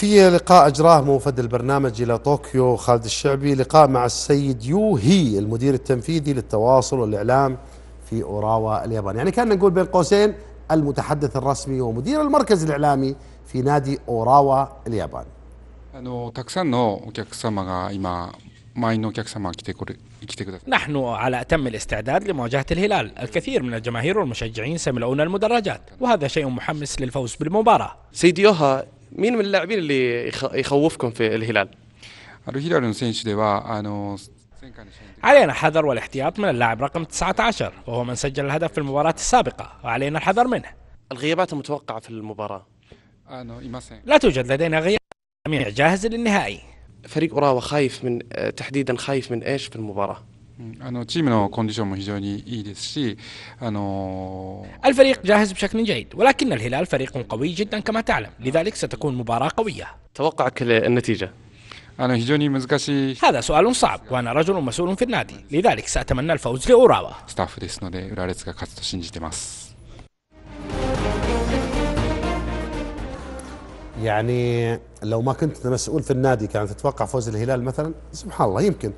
في لقاء أجراه موفد البرنامج إلى طوكيو خالد الشعبي لقاء مع السيد يو هي المدير التنفيذي للتواصل والإعلام في أوراوا اليابان يعني كان نقول بين قوسين المتحدث الرسمي ومدير المركز الإعلامي في نادي أوراوا اليابان نحن على أتم الاستعداد لمواجهة الهلال الكثير من الجماهير والمشجعين سملؤون المدرجات وهذا شيء محمس للفوز بالمباراة يوها مين من اللاعبين اللي يخوفكم في الهلال؟ آه، علينا الحذر والاحتياط من اللاعب رقم 19 وهو من سجل الهدف في المباراة السابقة وعلينا الحذر منه الغيابات المتوقعة في المباراة لا توجد لدينا غياب جاهز للنهائي فريق أوراوا خايف من آه، تحديدا خايف من ايش في المباراة؟ あのチームのコンディションも非常にいいですし、あの الفريق جاهز بشكل جيد ولكن الهلال فريق قوي جدا كما تعلم لذلك ستكون مباراة قوية توقعك مزكاشي هذا سؤال صعب وأنا رجل مسؤول في النادي لذلك سأتمنى الفوز لأوراوا يعني لو ما كنت مسؤول في النادي كان تتوقع فوز الهلال مثلا سبحان الله يمكن